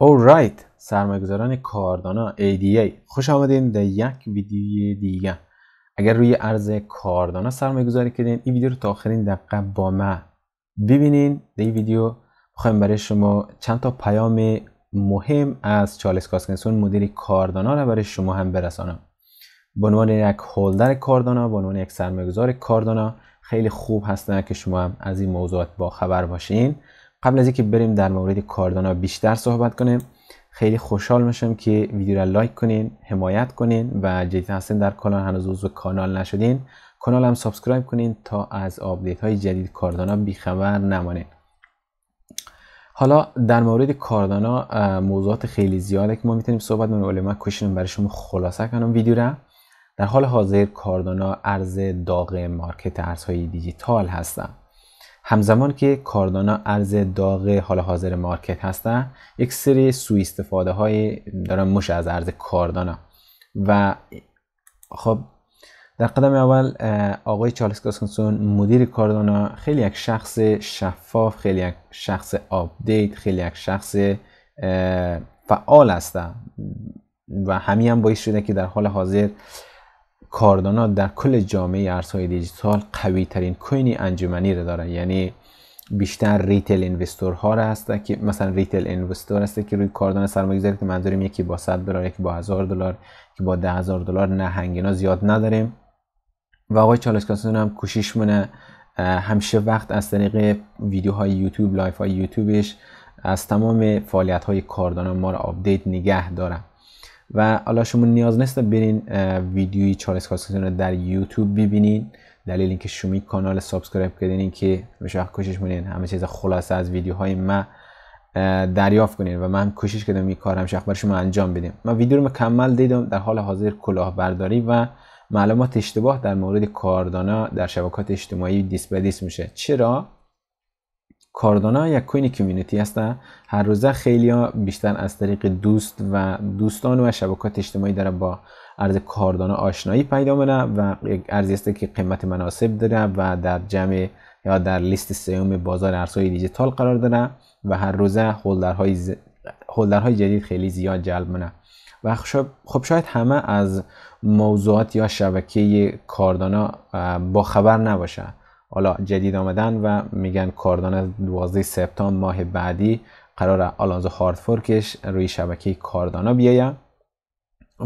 Alright سرمایه‌گذاران کاردانا ADA خوش آمدین به یک ویدیوی دیگه اگر روی ارز کاردانا سرمایه کردین این ویدیو رو تا آخرین دقیقه با من ببینین در این ویدیو می‌خوام برای شما چند تا پیام مهم از چارلز کاسکنسون مدیر کاردانا رو برای شما هم برسانم به عنوان یک هولدر کاردانا به عنوان یک سرمایه‌گذار کاردانا خیلی خوب هستن که شما هم از این موضوعات با خبر باشین قبل از اینکه بریم در مورد کاردانا بیشتر صحبت کنیم خیلی خوشحال میشم که ویدیو را لایک کنین حمایت کنین و جدید هستین در کانال هنوز عضو کانال نشدین کانال هم سابسکرایب کنین تا از آپدیت های جدید کاردانا بیخبر نمانین حالا در مورد کاردانا موضوعات خیلی زیاده که ما میتونیم صحبت کنیم ولی من برای شما خلاصه کنم ویدیو را در حال حاضر کاردانا ارز داغ مارکت ارزهای دیجیتال هستم همزمان که کاردانا ارز داغ حال حاضر مارکت هستن یک سری سوء استفاده های دارن مش از ارز کاردانا و خب در قدم اول آقای چارلز کاسکنسون مدیر کاردانا خیلی یک شخص شفاف خیلی یک شخص آپدیت خیلی یک شخص فعال هستن و همین هم باعث شده که در حال حاضر کاردانا در کل جامعه ارزهای دیجیتال قوی ترین کوینی انجمنی را داره یعنی بیشتر ریتیل اینوستور ها را هست که مثلا ریتیل اینوستور هست که روی کاردانا سرمایه گذاری که یکی با 100 دلار یکی با 1000 دلار که با 10000 دلار نه هنگینا زیاد نداریم و آقای چالش کاسون هم کوشش مونه همیشه وقت از طریق ویدیوهای یوتیوب لایف های یوتیوبش از تمام فعالیت های کاردانا ما را آپدیت نگه داره و حالا شما نیاز نیست برین ویدیوی چارلز کاسکتون رو در یوتیوب ببینید دلیل اینکه شما این کانال سابسکرایب کردین که بشه کوشش مونین همه چیز خلاصه از ویدیوهای ما دریافت کنین و من کوشش کردم این کار همش اخبار شما انجام بدیم من ویدیو رو مکمل دیدم در حال حاضر کلاهبرداری و معلومات اشتباه در مورد کاردانا در شبکات اجتماعی دیس میشه چرا کاردانا یک کوین کمیونیتی است هر روزه خیلی ها بیشتر از طریق دوست و دوستان و شبکات اجتماعی داره با ارز کاردانا آشنایی پیدا می‌کنه و ارزی است که قیمت مناسب داره و در جمع یا در لیست سیوم بازار ارزهای دیجیتال قرار داره و هر روزه هولدرهای جدید خیلی زیاد جلب میره و خب،, خب شاید همه از موضوعات یا شبکه کاردانا با خبر نباشه حالا جدید آمدن و میگن کاردان از 12 سپتامبر ماه بعدی قرار هارد هاردفورکش روی شبکه کاردانا بیایم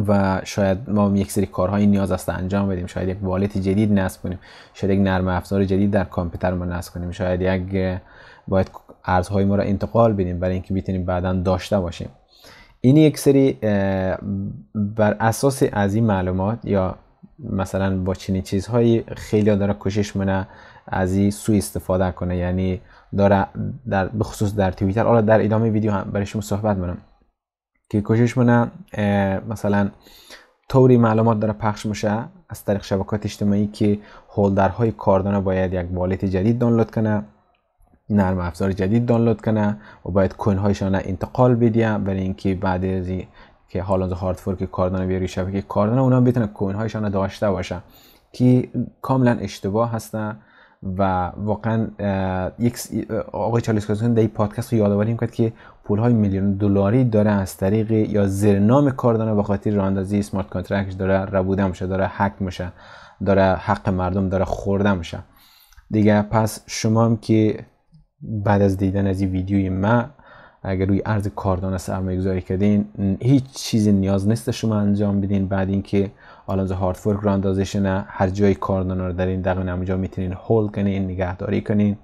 و شاید ما یک سری کارهایی نیاز است انجام بدیم شاید یک والت جدید نصب کنیم شاید یک نرم افزار جدید در کامپیوتر ما نصب کنیم شاید یک باید ارزهای ما را انتقال بدیم برای اینکه بتونیم بعدا داشته باشیم این یک سری بر اساس از این معلومات یا مثلا با چنین چیزهایی خیلی داره کوشش منه از این سوء استفاده کنه یعنی داره در به خصوص در توییتر حالا در ادامه ویدیو هم برای شما صحبت منم که کوشش منه مثلا طوری معلومات داره پخش میشه از طریق شبکات اجتماعی که هولدرهای کاردانا باید یک والت جدید دانلود کنه نرم افزار جدید دانلود کنه و باید کوین هایشان انتقال بدیه برای اینکه بعد از این که حالا هارد فورک کاردانه بیاری شبکه کاردانه اونا بتونن کوین هایشان داشته باشه که کاملا اشتباه هستن و واقعا یک آقای چارلز کارسون در این پادکست رو یادآوری میکرد که های میلیون دلاری داره از طریق یا نام کاردانه به خاطر راندازی سمارت کانترکت داره ربوده میشه داره حک میشه داره حق مردم داره خورده میشه دیگه پس شما هم که بعد از دیدن از این ویدیوی ما اگر روی ارز کاردان سرمایه کردین هیچ چیزی نیاز نیست شما انجام بدین بعد اینکه آلانز هارتفورک رو اندازش نه هر جای کاردانا رو در این دقیقه نمجا میتونین هول کنین نگهداری کنین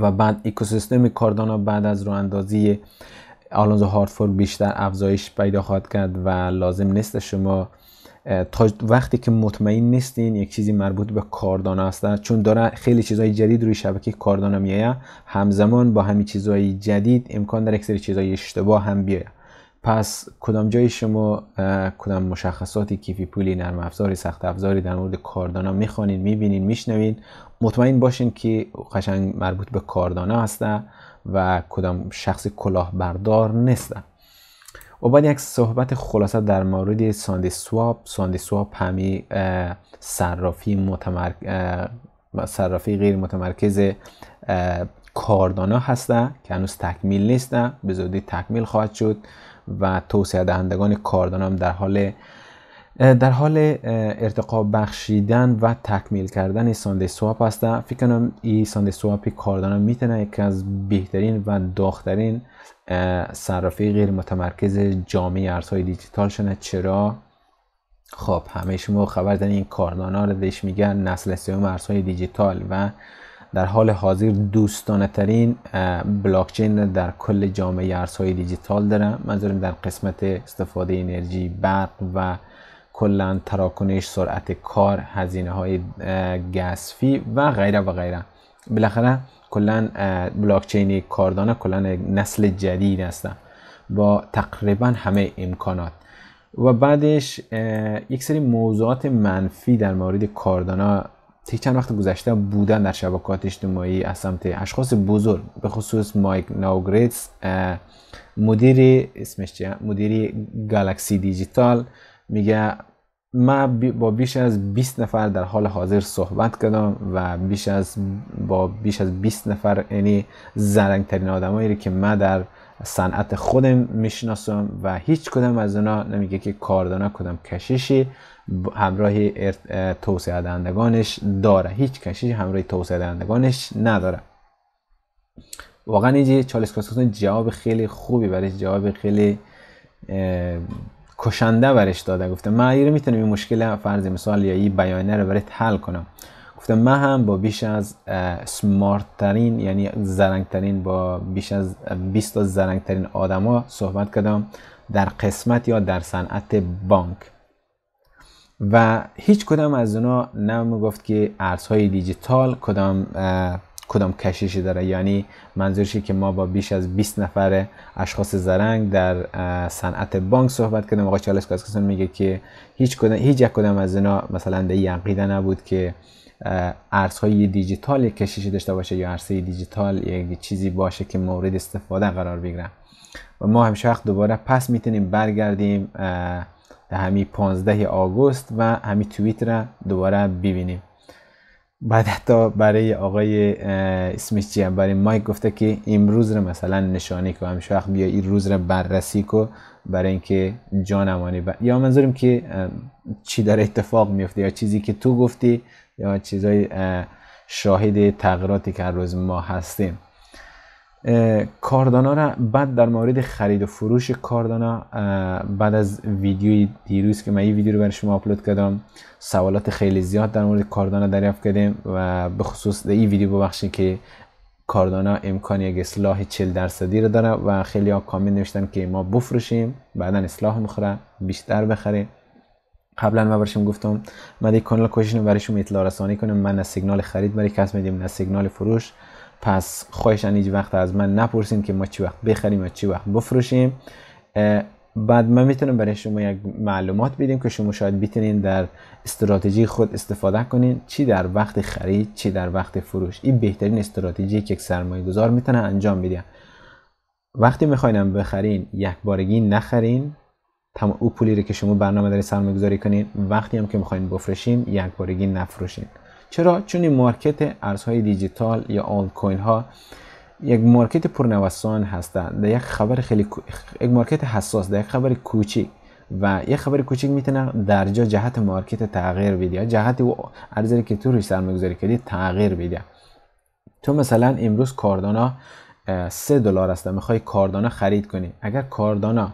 و بعد اکوسیستم کاردانا بعد از رو اندازی هارد فورک بیشتر افزایش پیدا خواهد کرد و لازم نیست شما تا وقتی که مطمئن نیستین یک چیزی مربوط به کاردانا هست چون داره خیلی چیزهای جدید روی شبکه کاردانا میایه همزمان با همین چیزهای جدید امکان داره یک سری چیزهای اشتباه هم بیایه پس کدام جای شما کدام مشخصاتی کیفی پولی نرم افزاری سخت افزاری در مورد کاردانا میخوانین میبینین میشنوین مطمئن باشین که قشنگ مربوط به کاردانا هسته و کدام شخص کلاهبردار نیسته و بعد یک صحبت خلاصه در مورد ساندی سواب ساندی سواب همی صرافی متمر... صرافی غیر متمرکز کاردانا هستن که هنوز تکمیل نیستن به زودی تکمیل خواهد شد و توسعه دهندگان کاردانا هم در حال در حال ارتقا بخشیدن و تکمیل کردن ساند سواپ هستن فکر کنم این ساند سواپ کاردانا میتونه یکی از بهترین و داخترین صرافی غیر متمرکز جامعه ارزهای دیجیتال شنه چرا خب همه شما خبر دارین این کاردانا رو دش میگن نسل سوم ارزهای دیجیتال و در حال حاضر دوستانه ترین بلاکچین در کل جامعه ارزهای دیجیتال داره منظورم در قسمت استفاده انرژی برق و کلا تراکنش سرعت کار هزینه های گسفی و غیره و غیره بالاخره کلا بلاکچین کاردانه کلا نسل جدید هستن با تقریبا همه امکانات و بعدش یک سری موضوعات منفی در مورد کاردانا تی چند وقت گذشته بودن در شبکات اجتماعی از سمت اشخاص بزرگ به خصوص مایک ناوگریتس مدیر اسمش چیه مدیر گالکسی دیجیتال میگه ما با بیش از 20 نفر در حال حاضر صحبت کردم و بیش از با بیش از 20 نفر یعنی زرنگ ترین آدمایی که ما در صنعت خودم میشناسم و هیچ کدام از اونا نمیگه که کاردانا کدام کشیشی همراه توسعه دهندگانش داره هیچ کشیشی همراه توسعه دهندگانش نداره واقعا اینجا چالیس جواب خیلی خوبی برش جواب خیلی کشنده برش داده گفته من میتونم این مشکل فرض مثال یا این بیانه رو برات حل کنم گفتم من هم با بیش از سمارت ترین یعنی زرنگ ترین با بیش از 20 تا زرنگ ترین آدما صحبت کردم در قسمت یا در صنعت بانک و هیچ کدام از اونا نمی گفت که ارزهای دیجیتال کدام کدام کشیشی داره یعنی منظورشی که ما با بیش از 20 نفر اشخاص زرنگ در صنعت بانک صحبت کردیم آقای چالش کاسکسون میگه که هیچ کدام هیچ یک کدام از اونا مثلا دیگه عقیده نبود که ارزهای دیجیتال یک کشش داشته باشه یا ارزهای دیجیتال یک چیزی باشه که مورد استفاده قرار بگیره و ما همش وقت دوباره پس میتونیم برگردیم در همین 15 آگوست و همین توییت را دوباره ببینیم بعد حتی برای آقای اسمش چیه برای مایک گفته که امروز رو مثلا نشانی که همش وقت بیا این روز را بررسی کو برای اینکه جان امانی یا منظورم که چی داره اتفاق میفته یا چیزی که تو گفتی یا چیزای شاهد تغییراتی که هر روز ما هستیم کاردانا را بعد در مورد خرید و فروش کاردانا بعد از ویدیوی دیروز که من این ویدیو رو برای شما آپلود کردم سوالات خیلی زیاد در مورد کاردانا دریافت کردیم و به خصوص در این ویدیو ببخشید که کاردانا امکان یک اصلاح 40 درصدی رو داره و خیلی ها کامنت نوشتن که ما بفروشیم بعدا اصلاح میخوره بیشتر بخریم قبلا ما برشم گفتم من دیگه کانال برای شما اطلاع رسانی کنم من از سیگنال خرید برای کس میدیم نه سیگنال فروش پس خواهش هیچ وقت از من نپرسین که ما چی وقت بخریم و چی وقت بفروشیم بعد من میتونم برای شما یک معلومات بدیم که شما شاید بتونین در استراتژی خود استفاده کنین چی در وقت خرید چی در وقت فروش این بهترین استراتژی که یک سرمایه گذار میتونه انجام بده وقتی میخواینم بخرین یک بارگی نخرین تمام او پولی رو که شما برنامه دارید سرمایه گذاری کنین وقتی هم که میخواین بفروشین یک بارگی نفروشین چرا چون این مارکت ارزهای دیجیتال یا آل کوین ها یک مارکت پرنوسان هستند در یک خبر خیلی یک مارکت حساس در یک خبر کوچیک و یک خبر کوچیک میتونه در جا جهت مارکت تغییر بده یا جهت ارزی که تو روش سرمایه گذاری کردی تغییر بده تو مثلا امروز کاردانا 3 دلار است میخوای کاردانا خرید کنی اگر کاردانا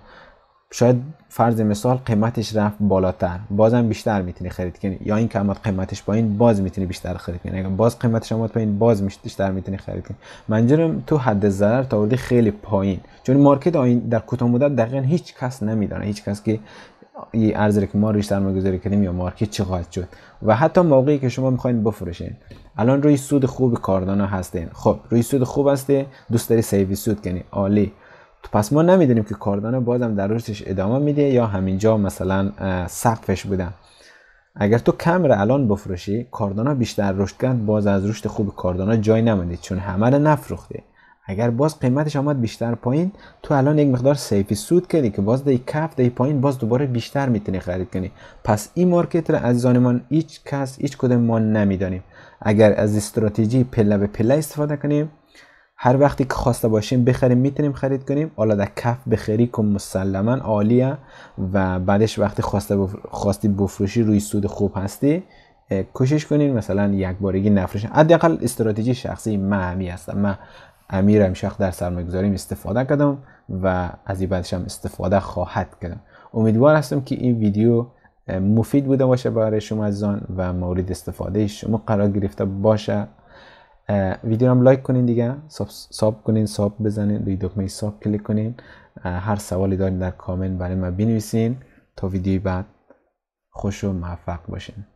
شاید فرض مثال قیمتش رفت بالاتر بازم بیشتر میتونی خرید کنی یا این که قیمتش قیمتش این باز میتونی بیشتر خرید کنی اگر باز قیمتش با پایین باز بیشتر میتونی خرید کنی منظورم تو حد ضرر تا خیلی پایین چون مارکت این در کوتاه مدت دقیقا هیچ کس نمیدونه هیچ کس که یه ارزی که ما روش در گذاری کردیم یا مارکت خواهد شد و حتی موقعی که شما میخواین بفروشین الان روی سود خوب کاردانا هستین خب روی سود خوب هستی دوست داری سیوی سود کنی عالی پس ما نمیدونیم که کاردان بازم در روشش ادامه میده یا همینجا مثلا سقفش بودن اگر تو کم الان بفروشی کاردانا بیشتر رشد کرد باز از رشد خوب کاردانا جای نمونده چون همه رو نفروخته اگر باز قیمتش آمد بیشتر پایین تو الان یک مقدار سیفی سود کردی که باز دی کف دی پایین باز دوباره بیشتر میتونی خرید کنی پس این مارکت را عزیزان من هیچ کس هیچ کدوم ما نمیدانیم اگر از استراتژی پله به پله استفاده کنیم هر وقتی که خواسته باشیم بخریم میتونیم خرید کنیم حالا در کف بخری که مسلما عالیه و بعدش وقتی خواسته خواستی بفروشی روی سود خوب هستی کوشش کنین مثلا یک بارگی نفروشین حداقل استراتژی شخصی من همی هستم من امیر شخص در گذاریم استفاده کردم و از این بعدش هم استفاده خواهد کردم امیدوار هستم که این ویدیو مفید بوده باشه برای شما عزیزان و مورد استفاده شما قرار گرفته باشه ویدیو هم لایک کنین دیگه ساب, ساب کنین ساب بزنین روی دکمه ساب کلیک کنین هر سوالی دارین در کامنت برای ما بنویسین تا ویدیوی بعد خوش و موفق باشین